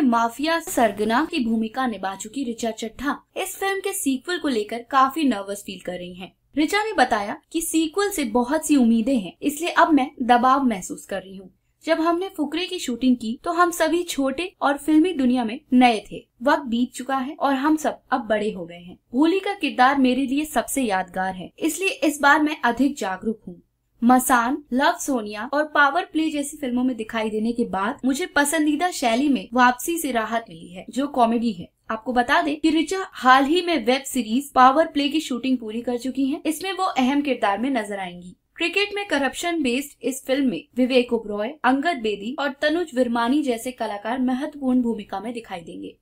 में माफिया सरगना की भूमिका निभा चुकी रिचा चट्ठा इस फिल्म के सीक्वल को लेकर काफी नर्वस फील कर रही हैं। रिचा ने बताया कि सीक्वल से बहुत सी उम्मीदें हैं इसलिए अब मैं दबाव महसूस कर रही हूँ जब हमने फुकरे की शूटिंग की तो हम सभी छोटे और फिल्मी दुनिया में नए थे वक्त बीत चुका है और हम सब अब बड़े हो गए हैं होली का किरदार मेरे लिए सबसे यादगार है इसलिए इस बार मैं अधिक जागरूक हूँ मसान लव सोनिया और पावर प्ले जैसी फिल्मों में दिखाई देने के बाद मुझे पसंदीदा शैली में वापसी से राहत मिली है जो कॉमेडी है आपको बता दें कि रिचा हाल ही में वेब सीरीज पावर प्ले की शूटिंग पूरी कर चुकी हैं। इसमें वो अहम किरदार में नजर आएंगी क्रिकेट में करप्शन बेस्ड इस फिल्म में विवेक ओब्रॉय अंगद बेदी और तनुज विरमानी जैसे कलाकार महत्वपूर्ण भूमिका में दिखाई देंगे